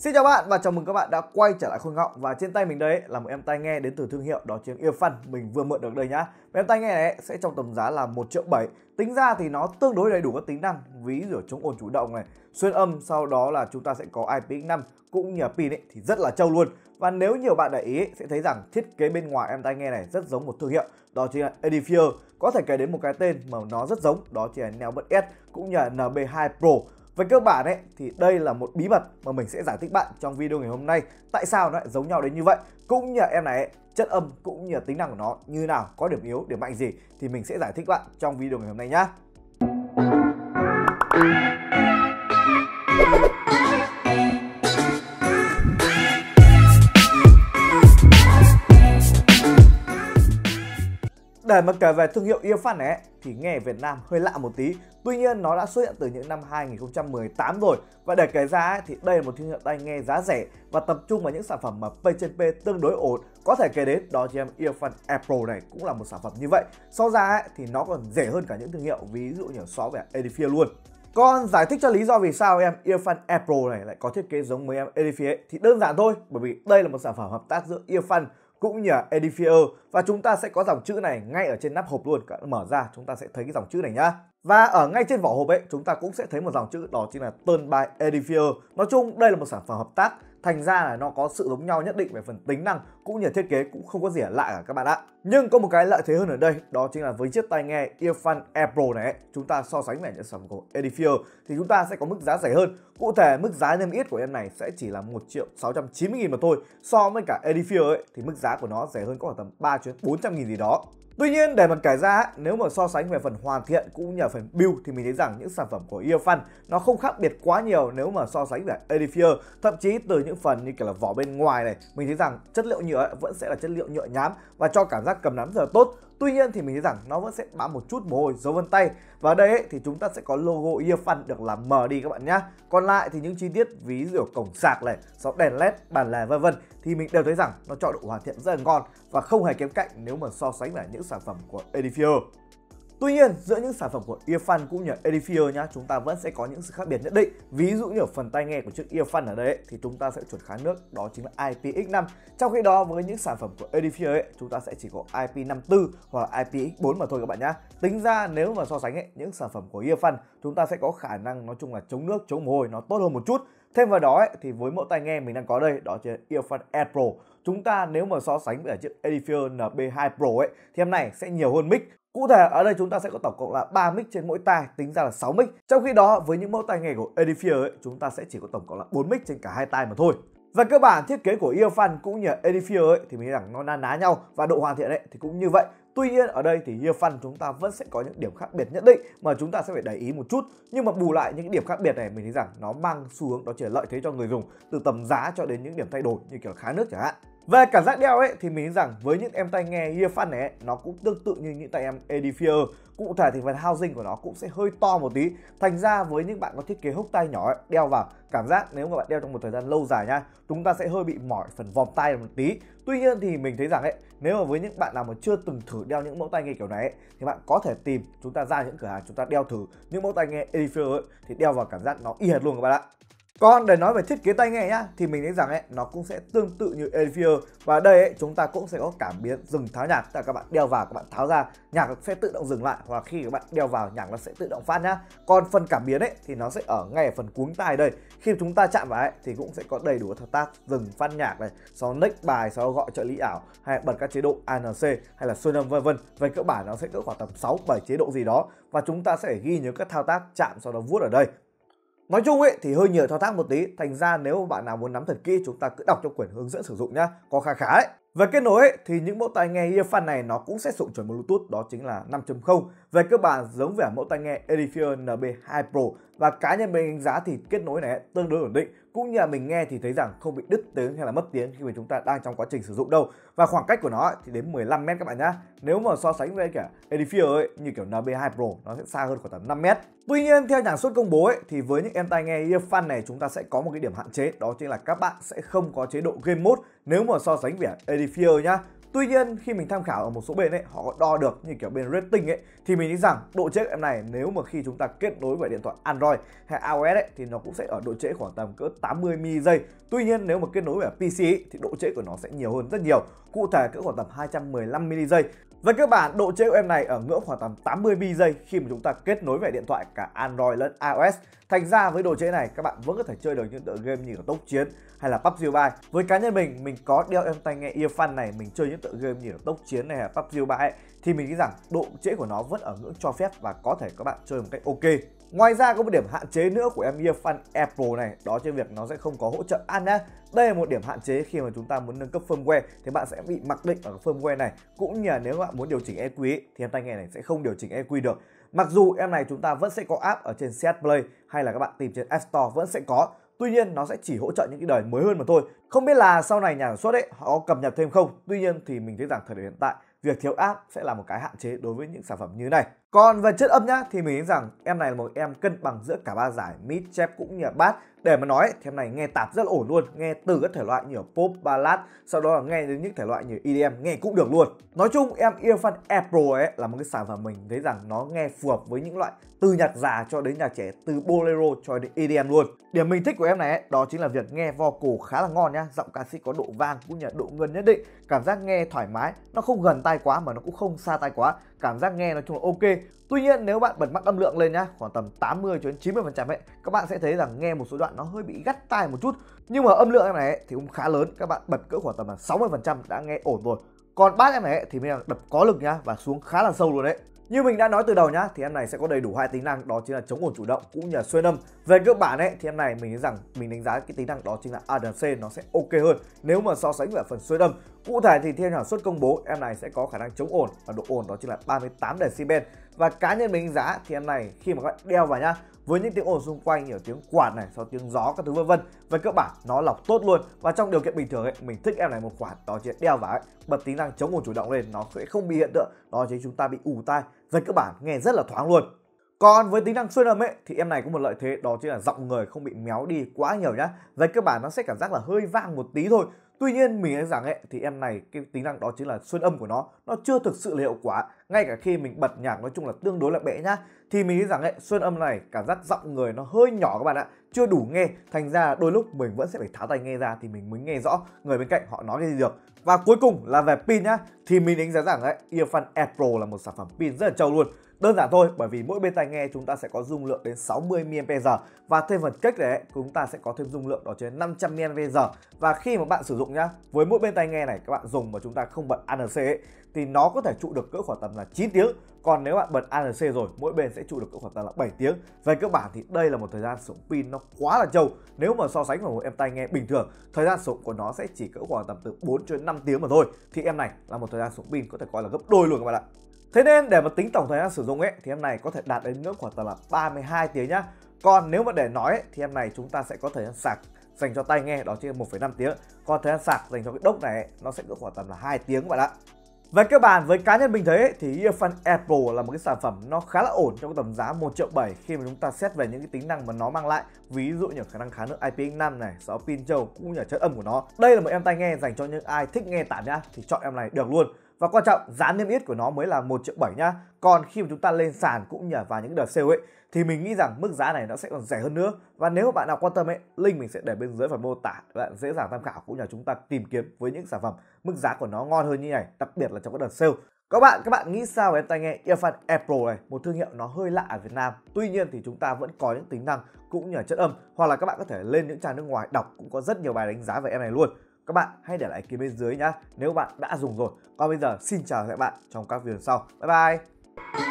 Xin chào bạn và chào mừng các bạn đã quay trở lại Khôn Ngọng và trên tay mình đây là một em tai nghe đến từ thương hiệu đó chính Earfun mình vừa mượn được đây nhá. em tai nghe này sẽ trong tầm giá là 1 triệu 7. Tính ra thì nó tương đối đầy đủ các tính năng, ví dụ chống ồn chủ động này, xuyên âm, sau đó là chúng ta sẽ có IPX5 cũng như pin ấy, thì rất là trâu luôn. Và nếu nhiều bạn để ý sẽ thấy rằng thiết kế bên ngoài em tai nghe này rất giống một thương hiệu đó chính là Edifier. Có thể kể đến một cái tên mà nó rất giống đó chính là Neobud S cũng như là NB2 Pro về cơ bản ấy, thì đây là một bí mật mà mình sẽ giải thích bạn trong video ngày hôm nay tại sao nó lại giống nhau đến như vậy cũng như em này ấy, chất âm cũng như tính năng của nó như nào có điểm yếu điểm mạnh gì thì mình sẽ giải thích bạn trong video ngày hôm nay nhé. Để mà kể về thương hiệu Earfan này thì nghe Việt Nam hơi lạ một tí Tuy nhiên nó đã xuất hiện từ những năm 2018 rồi Và để kể ra thì đây là một thương hiệu tai nghe giá rẻ Và tập trung vào những sản phẩm mà P tương đối ổn Có thể kể đến đó cho em Earfan Apple này cũng là một sản phẩm như vậy So ra thì nó còn rẻ hơn cả những thương hiệu ví dụ như so về Edifier luôn còn giải thích cho lý do vì sao em Earfan Apple này lại có thiết kế giống với em Edifier thì đơn giản thôi Bởi vì đây là một sản phẩm hợp tác giữa earfun cũng như edifier và chúng ta sẽ có dòng chữ này ngay ở trên nắp hộp luôn các bạn mở ra chúng ta sẽ thấy cái dòng chữ này nhá và ở ngay trên vỏ hộp ấy chúng ta cũng sẽ thấy một dòng chữ đó chính là Turn by Edifier. Nói chung đây là một sản phẩm hợp tác thành ra là nó có sự giống nhau nhất định về phần tính năng cũng như thiết kế cũng không có gì ở lại cả các bạn ạ nhưng có một cái lợi thế hơn ở đây đó chính là với chiếc tai nghe earfun Air Pro này chúng ta so sánh với những sản phẩm của Edifier thì chúng ta sẽ có mức giá rẻ hơn cụ thể mức giá niêm yết của em này sẽ chỉ là 1 triệu 690 nghìn mà thôi so với cả Edifier ấy, thì mức giá của nó rẻ hơn có khoảng tầm 3 400 nghìn gì đó Tuy nhiên để mặt cải ra nếu mà so sánh về phần hoàn thiện cũng như phần build thì mình thấy rằng những sản phẩm của Earfun nó không khác biệt quá nhiều nếu mà so sánh về Edifier thậm chí từ những phần như kiểu là vỏ bên ngoài này mình thấy rằng chất liệu nhựa vẫn sẽ là chất liệu nhựa nhám và cho cảm giác cầm nắm rất là tốt Tuy nhiên thì mình thấy rằng nó vẫn sẽ bám một chút mồ hôi dấu vân tay và đây ấy, thì chúng ta sẽ có logo earfun được làm mờ đi các bạn nhá. Còn lại thì những chi tiết ví dụ cổng sạc này, sóng đèn led, bàn lề vân vân thì mình đều thấy rằng nó cho độ hoàn thiện rất là ngon và không hề kém cạnh nếu mà so sánh với những sản phẩm của Edifier. Tuy nhiên, giữa những sản phẩm của earphone cũng như Edifier nhá, chúng ta vẫn sẽ có những sự khác biệt nhất định. Ví dụ như ở phần tai nghe của chiếc earphone ở đây thì chúng ta sẽ chuẩn kháng nước, đó chính là IPX5. Trong khi đó với những sản phẩm của Edifier ấy, chúng ta sẽ chỉ có IP54 hoặc là IPX4 mà thôi các bạn nhá. Tính ra nếu mà so sánh ấy, những sản phẩm của earphone chúng ta sẽ có khả năng nói chung là chống nước, chống mồ hôi nó tốt hơn một chút. Thêm vào đó ấy, thì với mẫu tai nghe mình đang có đây đó chính là earphone Air Pro chúng ta nếu mà so sánh với chiếc Edifier NB2 Pro ấy thì em này sẽ nhiều hơn mic Cụ thể ở đây chúng ta sẽ có tổng cộng là 3 mic trên mỗi tai, tính ra là 6 mic. Trong khi đó với những mẫu tai nghe của Edifier ấy, chúng ta sẽ chỉ có tổng cộng là 4 mic trên cả hai tai mà thôi. Về cơ bản thiết kế của Earfan cũng như Edifier ấy, thì mình rằng nó na ná nhau và độ hoàn thiện ấy thì cũng như vậy. Tuy nhiên ở đây thì Earfan chúng ta vẫn sẽ có những điểm khác biệt nhất định mà chúng ta sẽ phải để ý một chút. Nhưng mà bù lại những điểm khác biệt này mình thấy rằng nó mang xu hướng đó chỉ là lợi thế cho người dùng từ tầm giá cho đến những điểm thay đổi như kiểu khá nước chẳng hạn. Về cảm giác đeo ấy thì mình nghĩ rằng với những em tai nghe earphone này ấy, nó cũng tương tự như những tai em Edifier cụ thể thì phần housing của nó cũng sẽ hơi to một tí thành ra với những bạn có thiết kế hốc tai nhỏ ấy, đeo vào cảm giác nếu mà bạn đeo trong một thời gian lâu dài nha chúng ta sẽ hơi bị mỏi phần vòng tai một tí tuy nhiên thì mình thấy rằng ấy nếu mà với những bạn nào mà chưa từng thử đeo những mẫu tai nghe kiểu này ấy, thì bạn có thể tìm chúng ta ra những cửa hàng chúng ta đeo thử những mẫu tai nghe Edifier ấy, thì đeo vào cảm giác nó y hệt luôn các bạn ạ còn để nói về thiết kế tay nghe nhá thì mình thấy rằng ấy, nó cũng sẽ tương tự như Edifier và đây ấy, chúng ta cũng sẽ có cảm biến dừng tháo nhạc tức là các bạn đeo vào các bạn tháo ra nhạc sẽ tự động dừng lại hoặc khi các bạn đeo vào nhạc nó sẽ tự động phát nhá còn phần cảm biến ấy thì nó sẽ ở ngay ở phần cuống tai đây khi chúng ta chạm vào ấy, thì cũng sẽ có đầy đủ thao tác dừng phát nhạc này sau nick bài sau gọi trợ lý ảo hay bật các chế độ ANC hay là xuân âm vân vân về cơ bản nó sẽ cỡ khoảng tầm 6 7 chế độ gì đó và chúng ta sẽ ghi nhớ các thao tác chạm sau đó vuốt ở đây Nói chung ấy thì hơi nhiều thao tác một tí, thành ra nếu bạn nào muốn nắm thật kỹ chúng ta cứ đọc trong quyển hướng dẫn sử dụng nhá, có khá khá đấy. Về kết nối ấy, thì những mẫu tai nghe earphone này nó cũng sẽ dụng chuẩn Bluetooth đó chính là 5.0 về cơ bản giống vẻ mẫu tai nghe Edifier NB2 Pro và cá nhân mình đánh giá thì kết nối này tương đối ổn định cũng như là mình nghe thì thấy rằng không bị đứt tiếng hay là mất tiếng khi mà chúng ta đang trong quá trình sử dụng đâu và khoảng cách của nó thì đến 15 mét các bạn nhá nếu mà so sánh với cả Edifier ấy như kiểu NB2 Pro nó sẽ xa hơn khoảng tầm 5 mét Tuy nhiên theo nhà xuất công bố ấy, thì với những em tai nghe earphone này chúng ta sẽ có một cái điểm hạn chế đó chính là các bạn sẽ không có chế độ game mode nếu mà so sánh với Edifier nhá Tuy nhiên khi mình tham khảo ở một số bên ấy họ đo được như kiểu bên rating ấy thì mình nghĩ rằng độ trễ của em này nếu mà khi chúng ta kết nối với điện thoại Android hay iOS ấy thì nó cũng sẽ ở độ trễ khoảng tầm cỡ 80 mili giây. Tuy nhiên nếu mà kết nối với PC ấy, thì độ trễ của nó sẽ nhiều hơn rất nhiều, cụ thể cỡ khoảng tầm 215 mili giây. Về vâng, cơ bản, độ trễ của em này ở ngưỡng khoảng tầm 80 bi giây khi mà chúng ta kết nối về điện thoại cả Android lẫn iOS. Thành ra với độ trễ này các bạn vẫn có thể chơi được những tựa game như là tốc chiến hay là PUBG Mobile. Với cá nhân mình, mình có đeo em tai nghe earphone này, mình chơi những tựa game như là tốc chiến này hay là PUBG Mobile ấy, thì mình nghĩ rằng độ trễ của nó vẫn ở ngưỡng cho phép và có thể các bạn chơi một cách ok. Ngoài ra có một điểm hạn chế nữa của em earfun Apple này đó trên việc nó sẽ không có hỗ trợ ANA. Đây là một điểm hạn chế khi mà chúng ta muốn nâng cấp firmware thì bạn sẽ bị mặc định ở cái firmware này cũng như là nếu bạn muốn điều chỉnh EQ ấy, thì em tai nghe này sẽ không điều chỉnh EQ được. Mặc dù em này chúng ta vẫn sẽ có app ở trên CS Play hay là các bạn tìm trên App Store vẫn sẽ có Tuy nhiên nó sẽ chỉ hỗ trợ những cái đời mới hơn mà thôi Không biết là sau này nhà sản xuất ấy họ có cập nhật thêm không Tuy nhiên thì mình thấy rằng thời điểm hiện tại Việc thiếu app sẽ là một cái hạn chế đối với những sản phẩm như này còn về chất âm nhá thì mình nghĩ rằng em này là một em cân bằng giữa cả ba giải mid chép cũng như là bass. Để mà nói thì em này nghe tạp rất là ổn luôn, nghe từ các thể loại như pop, ballad, sau đó là nghe đến những thể loại như EDM nghe cũng được luôn. Nói chung em Earphone Air Pro ấy là một cái sản phẩm mình thấy rằng nó nghe phù hợp với những loại từ nhạc già cho đến nhạc trẻ, từ bolero cho đến EDM luôn. Điểm mình thích của em này ấy, đó chính là việc nghe vocal khá là ngon nhá, giọng ca sĩ có độ vang cũng như độ ngân nhất định, cảm giác nghe thoải mái, nó không gần tai quá mà nó cũng không xa tai quá, cảm giác nghe nói chung là ok tuy nhiên nếu bạn bật mắt âm lượng lên nhá khoảng tầm 80 đến 90 phần trăm ấy các bạn sẽ thấy rằng nghe một số đoạn nó hơi bị gắt tai một chút nhưng mà âm lượng em này thì cũng khá lớn các bạn bật cỡ khoảng tầm là 60 phần trăm đã nghe ổn rồi còn bát em này thì mới là đập có lực nhá và xuống khá là sâu luôn đấy như mình đã nói từ đầu nhá, thì em này sẽ có đầy đủ hai tính năng đó chính là chống ổn chủ động cũng như là xuyên âm. Về cơ bản ấy thì em này mình nghĩ rằng mình đánh giá cái tính năng đó chính là ADC nó sẽ ok hơn nếu mà so sánh với phần xuyên âm. Cụ thể thì theo sản xuất công bố em này sẽ có khả năng chống ổn và độ ổn đó chính là 38 decibel. Và cá nhân mình đánh giá thì em này khi mà các bạn đeo vào nhá với những tiếng ồn xung quanh như tiếng quạt này, sau tiếng gió các thứ vân vân. Về cơ bản nó lọc tốt luôn và trong điều kiện bình thường ấy, mình thích em này một khoản đó chính là đeo vào ấy, bật tính năng chống ồn chủ động lên nó sẽ không bị hiện tượng đó chính chúng ta bị ù tai về cơ bản nghe rất là thoáng luôn còn với tính năng xuyên âm ấy thì em này có một lợi thế đó chính là giọng người không bị méo đi quá nhiều nhá về cơ bản nó sẽ cảm giác là hơi vang một tí thôi Tuy nhiên mình đã rằng ấy thì em này cái tính năng đó chính là xuyên âm của nó nó chưa thực sự là hiệu quả ngay cả khi mình bật nhạc nói chung là tương đối là bẽ nhá thì mình nghĩ rằng ấy xuyên âm này cảm giác giọng người nó hơi nhỏ các bạn ạ chưa đủ nghe thành ra đôi lúc mình vẫn sẽ phải tháo tai nghe ra thì mình mới nghe rõ người bên cạnh họ nói cái gì được và cuối cùng là về pin nhá thì mình đánh giá rằng ấy earphone Air Pro là một sản phẩm pin rất là trâu luôn Đơn giản thôi bởi vì mỗi bên tai nghe chúng ta sẽ có dung lượng đến 60 mAh và thêm phần cách đấy chúng ta sẽ có thêm dung lượng đó trên 500 mAh và khi mà bạn sử dụng nhá với mỗi bên tai nghe này các bạn dùng mà chúng ta không bật ANC ấy, thì nó có thể trụ được cỡ khoảng tầm là 9 tiếng còn nếu bạn bật ANC rồi mỗi bên sẽ trụ được cỡ khoảng tầm là 7 tiếng về cơ bản thì đây là một thời gian sử dụng pin nó quá là trâu nếu mà so sánh với một em tai nghe bình thường thời gian sử dụng của nó sẽ chỉ cỡ khoảng tầm từ 4 cho đến 5 tiếng mà thôi thì em này là một thời gian sử dụng pin có thể coi là gấp đôi luôn các bạn ạ Thế nên để mà tính tổng thời gian sử dụng ấy thì em này có thể đạt đến ngưỡng khoảng tầm là 32 tiếng nhá. Còn nếu mà để nói ấy, thì em này chúng ta sẽ có thời gian sạc dành cho tai nghe đó chính là 1,5 tiếng. Còn thời gian sạc dành cho cái đốc này ấy, nó sẽ cỡ khoảng tầm là 2 tiếng vậy bạn Về cơ bản với cá nhân mình thấy ấy, thì earphone Apple là một cái sản phẩm nó khá là ổn trong tầm giá 1 triệu 7 khi mà chúng ta xét về những cái tính năng mà nó mang lại ví dụ như khả năng kháng nước IPX5 này, 6 pin trâu cũng như là chất âm của nó. Đây là một em tai nghe dành cho những ai thích nghe tản nhá thì chọn em này được luôn và quan trọng giá niêm yết của nó mới là 1 triệu 7 nhá còn khi mà chúng ta lên sàn cũng nhờ vào những đợt sale ấy thì mình nghĩ rằng mức giá này nó sẽ còn rẻ hơn nữa và nếu bạn nào quan tâm ấy link mình sẽ để bên dưới phần mô tả để bạn dễ dàng tham khảo cũng như chúng ta tìm kiếm với những sản phẩm mức giá của nó ngon hơn như này đặc biệt là trong các đợt sale các bạn các bạn nghĩ sao về tai nghe earphone Apple này một thương hiệu nó hơi lạ ở Việt Nam tuy nhiên thì chúng ta vẫn có những tính năng cũng như chất âm hoặc là các bạn có thể lên những trang nước ngoài đọc cũng có rất nhiều bài đánh giá về em này luôn các bạn hãy để lại ý kiến bên dưới nhá nếu bạn đã dùng rồi còn bây giờ xin chào các bạn trong các video sau bye bye